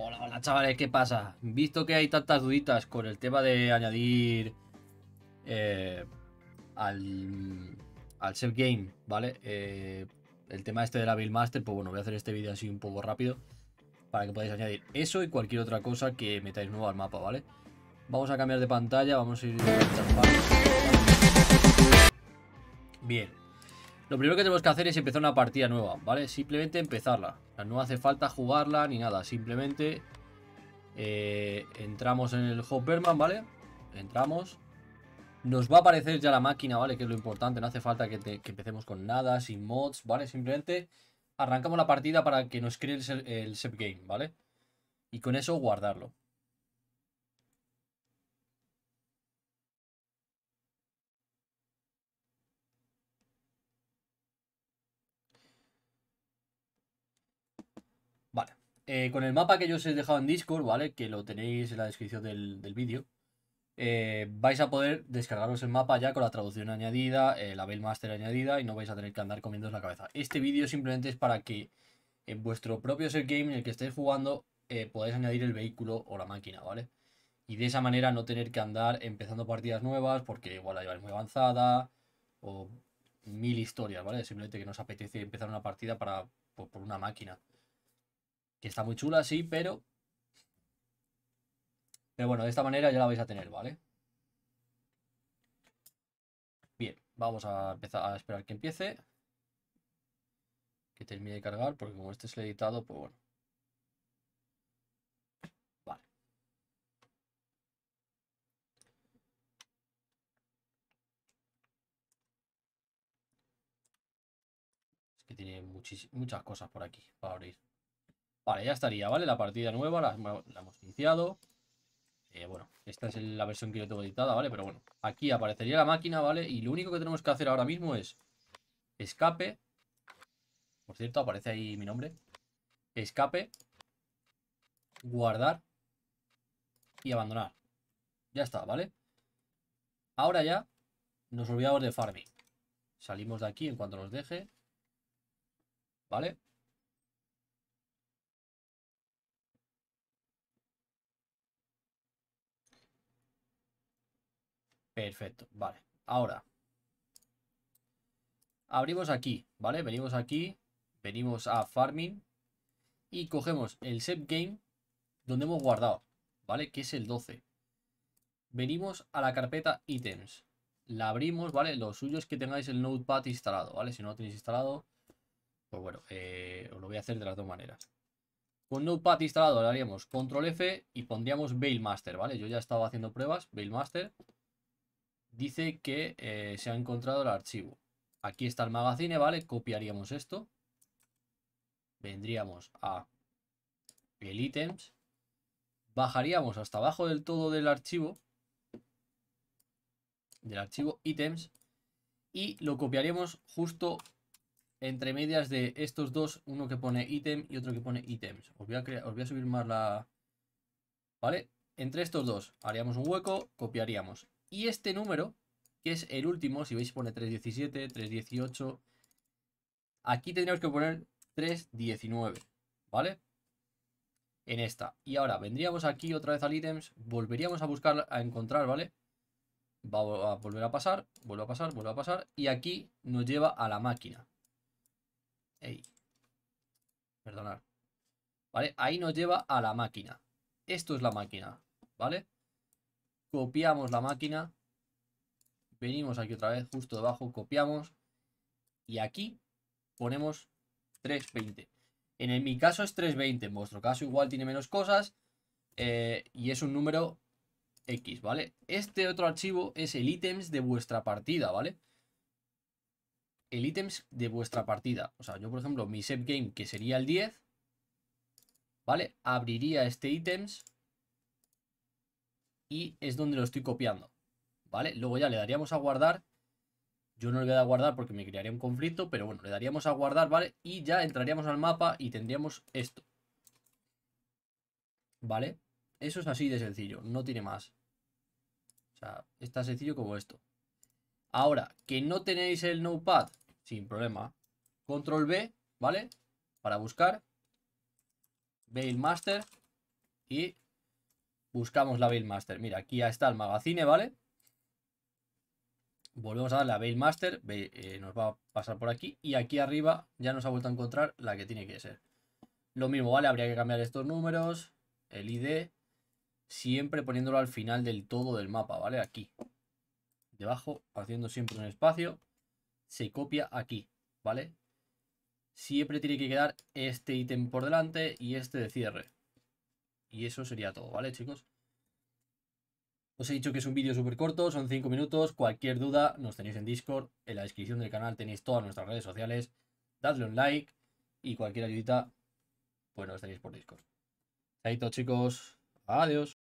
Hola, hola chavales, ¿qué pasa? Visto que hay tantas duditas con el tema de añadir eh, al, al self game, ¿vale? Eh, el tema este de la Build Master, pues bueno, voy a hacer este vídeo así un poco rápido para que podáis añadir eso y cualquier otra cosa que metáis nuevo al mapa, ¿vale? Vamos a cambiar de pantalla, vamos a ir... Bien, lo primero que tenemos que hacer es empezar una partida nueva, ¿vale? Simplemente empezarla. no hace falta jugarla ni nada. Simplemente eh, entramos en el Hopperman, ¿vale? Entramos. Nos va a aparecer ya la máquina, ¿vale? Que es lo importante. No hace falta que, empecemos con nada, sin mods, ¿vale? Simplemente arrancamos la partida para que nos cree el, el game, ¿vale? Y con eso guardarlo. Eh, con el mapa que yo os he dejado en Discord, ¿vale? Que lo tenéis en la descripción del, vídeo. Eh, vais a poder descargaros el mapa ya con la traducción añadida, eh, la bellmaster añadida y no vais a tener que andar comiéndos la cabeza. Este vídeo simplemente es para que en vuestro propio set game en el que estéis jugando podáis añadir el vehículo o la máquina, ¿vale? Y de esa manera no tener que andar empezando partidas nuevas porque igual la lleváis muy avanzada o mil historias, ¿vale? Simplemente que nos apetece empezar una partida para, por una máquina. Que está muy chula, sí, pero... Pero bueno, de esta manera ya la vais a tener, ¿vale? Bien, vamos a empezar a esperar que empiece. Que termine de cargar, porque como este es el editado, pues bueno. Vale. Es que tiene muchas cosas por aquí para abrir. Vale, ya estaría, ¿vale? La partida nueva, la, hemos iniciado. Eh, bueno, esta es la versión que yo tengo editada, ¿vale? Pero bueno, aquí aparecería la máquina, ¿vale? Y lo único que tenemos que hacer ahora mismo es escape. Por cierto, aparece ahí mi nombre. Escape. Guardar. Y abandonar. Ya está, ¿vale? Ahora ya nos olvidamos de farming. Salimos de aquí en cuanto nos deje. ¿Vale? Perfecto, vale. Ahora, abrimos aquí, ¿vale? Venimos aquí, venimos a Farming y cogemos el set game donde hemos guardado, ¿vale? Que es el 12. Venimos a la carpeta ítems. La abrimos, ¿vale? Lo suyo es que tengáis el Notepad instalado, ¿vale? Si no lo tenéis instalado, pues bueno, eh, os lo voy a hacer de las dos maneras. Con Notepad instalado le haríamos Control F y pondríamos Bailmaster, ¿vale? Yo ya estaba haciendo pruebas, Bailmaster. Master dice que eh, se ha encontrado el archivo. Aquí está el magazine, ¿vale? Copiaríamos esto. Vendríamos a el ítems. Bajaríamos hasta abajo del todo del archivo. Del archivo ítems. Y lo copiaríamos justo entre medias de estos dos. Uno que pone ítem y otro que pone ítems. Os voy a, os voy a subir más la... ¿Vale? Entre estos dos haríamos un hueco, copiaríamos y este número, que es el último, si veis pone 317, 318, aquí tendríamos que poner 319, ¿vale? En esta. Y ahora vendríamos aquí otra vez al ítems, volveríamos a buscar, a encontrar, ¿vale? Va a volver a pasar, vuelvo a pasar, vuelvo a pasar. Y aquí nos lleva a la máquina. Ey. Perdonar. ¿Vale? Ahí nos lleva a la máquina. Esto es la máquina, ¿vale? copiamos la máquina, venimos aquí otra vez, justo debajo, copiamos y aquí ponemos 320. En, mi caso es 320, en vuestro caso igual tiene menos cosas eh, y es un número X, ¿vale? Este otro archivo es el ítems de vuestra partida, ¿vale? El ítems de vuestra partida. O sea, yo por ejemplo, mi setgame game, que sería el 10, ¿vale? Abriría este ítems y es donde lo estoy copiando, ¿vale? Luego ya le daríamos a guardar. Yo no le voy a dar guardar porque me crearía un conflicto, pero bueno, le daríamos a guardar, ¿vale? Y ya entraríamos al mapa y tendríamos esto. ¿Vale? Eso es así de sencillo, no tiene más. O sea, es tan sencillo como esto. Ahora, que no tenéis el notepad, sin problema. Control B, ¿vale? Para buscar. Master. Y Buscamos la Master. Mira, aquí ya está el magazine, ¿vale? Volvemos a darle a Veilmaster. Master. Eh, nos va a pasar por aquí. Y aquí arriba ya nos ha vuelto a encontrar la que tiene que ser. Lo mismo, ¿vale? Habría que cambiar estos números. El ID. Siempre poniéndolo al final del todo del mapa, ¿vale? Aquí. Debajo, haciendo siempre un espacio. Se copia aquí, ¿vale? Siempre tiene que quedar este ítem por delante y este de cierre. Y eso sería todo, ¿vale, chicos? Os he dicho que es un vídeo súper corto, son 5 minutos. Cualquier duda nos tenéis en Discord. En la descripción del canal tenéis todas nuestras redes sociales. Dadle un like y cualquier ayudita, pues nos tenéis por Discord. Chaito, chicos. Adiós.